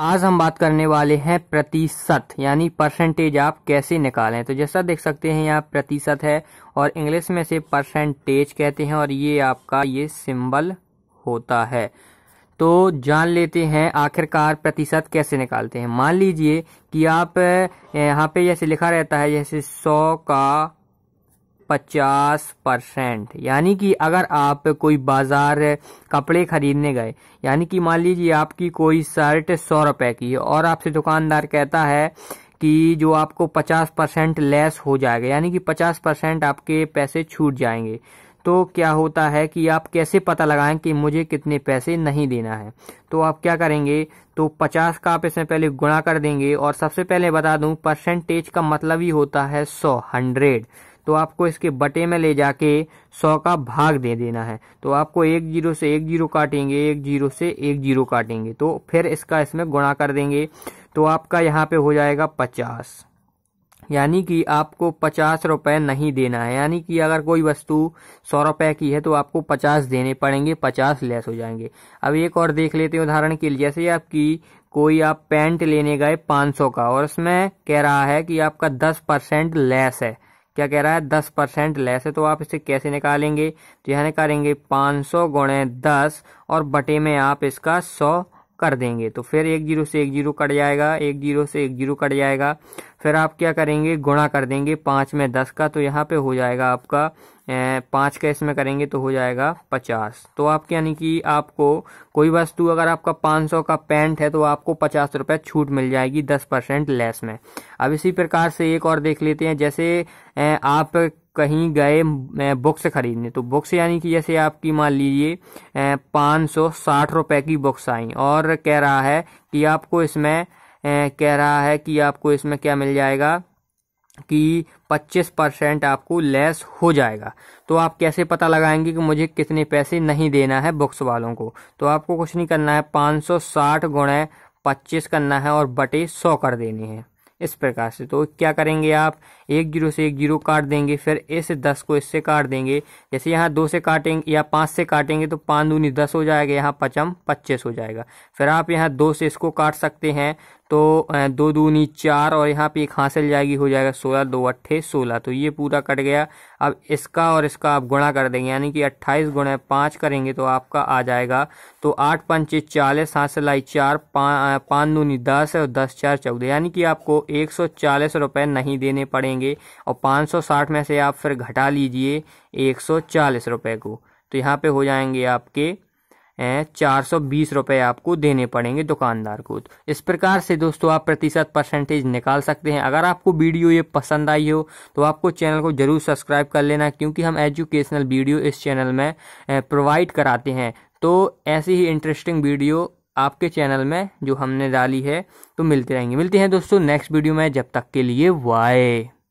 आज हम बात करने वाले हैं प्रतिशत यानी परसेंटेज आप कैसे निकालें तो जैसा देख सकते हैं यहाँ प्रतिशत है और इंग्लिश में से परसेंटेज कहते हैं और ये आपका ये सिंबल होता है तो जान लेते हैं आखिरकार प्रतिशत कैसे निकालते हैं मान लीजिए कि आप यहाँ पे जैसे लिखा रहता है जैसे सौ का पचास परसेंट यानी कि अगर आप कोई बाज़ार कपड़े ख़रीदने गए यानी कि मान लीजिए आपकी कोई शर्ट सौ रुपए की है और आपसे दुकानदार कहता है कि जो आपको पचास परसेंट लेस हो जाएगा यानी कि पचास परसेंट आपके पैसे छूट जाएंगे तो क्या होता है कि आप कैसे पता लगाएं कि मुझे कितने पैसे नहीं देना है तो आप क्या करेंगे तो 50 का आप इसमें पहले गुणा कर देंगे और सबसे पहले बता दूं परसेंटेज का मतलब ही होता है 100 हंड्रेड तो आपको इसके बटे में ले जाके सौ का भाग दे देना है तो आपको एक जीरो से एक जीरो काटेंगे एक जीरो से एक जीरो काटेंगे तो फिर इसका इसमें गुणा कर देंगे तो आपका यहाँ पे हो जाएगा पचास यानी कि आपको पचास रुपये नहीं देना है यानी कि अगर कोई वस्तु सौ रुपये की है तो आपको पचास देने पड़ेंगे पचास लेस हो जाएंगे अब एक और देख लेते हैं उदाहरण के लिए जैसे आपकी कोई आप पैंट लेने गए पाँच सौ का और उसमें कह रहा है कि आपका दस परसेंट लेस है क्या कह रहा है दस परसेंट लेस है तो आप इसे कैसे निकालेंगे तो यह निकालेंगे पाँच सौ गुणे दस और बटे में आप इसका सौ कर देंगे तो फिर एक जीरो से एक जीरो कट जाएगा एक जीरो से एक जीरो कट जाएगा फिर आप क्या करेंगे गुणा कर देंगे पाँच में दस का तो यहाँ पे हो जाएगा आपका पाँच का इसमें करेंगे तो हो जाएगा पचास तो आप यानी कि आपको कोई वस्तु अगर आपका पाँच सौ का पैंट है तो आपको पचास रुपये छूट मिल जाएगी दस परसेंट लेस में अब इसी प्रकार से एक और देख लेते हैं जैसे आप कहीं गए बुक्स खरीदने तो बुक्स यानी कि जैसे आपकी मान लीजिए पाँच सौ साठ रुपये की बुक्स आई और कह रहा है कि आपको इसमें कह रहा है कि आपको इसमें क्या मिल जाएगा कि 25 परसेंट आपको लेस हो जाएगा तो आप कैसे पता लगाएंगे कि मुझे कितने पैसे नहीं देना है बुक्स वालों को तो आपको कुछ नहीं करना है 560 सौ साठ गुणे पच्चीस करना है और बटे सौ कर देनी है इस प्रकार से तो क्या करेंगे आप एक जीरो से एक जीरो काट देंगे फिर इस दस को इससे काट देंगे जैसे यहाँ दो से काटेंगे या पाँच से काटेंगे तो पाँच दूनी दस हो जाएगा यहाँ पचम पच्चीस हो जाएगा फिर आप यहाँ दो से इसको काट सकते हैं तो दो दूनी चार और यहाँ पे एक हासिल जाएगी हो जाएगा सोलह दो अट्ठे सोलह तो ये पूरा कट गया अब इसका और इसका आप गुणा कर देंगे यानी कि अट्ठाईस गुणा पाँच करेंगे तो आपका आ जाएगा तो आठ पंचे चालीस हासिल आई चार पाँच पाँच दूनी दस और दस चार चौदह यानी कि आपको एक सौ चालीस रुपये नहीं देने पड़ेंगे और पाँच सौ साठ में से आप फिर घटा लीजिए एक सौ चालीस रुपये को तो यहाँ पे हो जाएंगे आपके चार सौ बीस रुपये आपको देने पड़ेंगे दुकानदार को इस प्रकार से दोस्तों आप प्रतिशत परसेंटेज निकाल सकते हैं अगर आपको वीडियो ये पसंद आई हो तो आपको चैनल को ज़रूर सब्सक्राइब कर लेना क्योंकि हम एजुकेशनल वीडियो इस चैनल में प्रोवाइड कराते हैं तो ऐसी ही इंटरेस्टिंग वीडियो आपके चैनल में जो हमने डाली है तो मिलते रहेंगे मिलते हैं दोस्तों नेक्स्ट वीडियो में जब तक के लिए वाई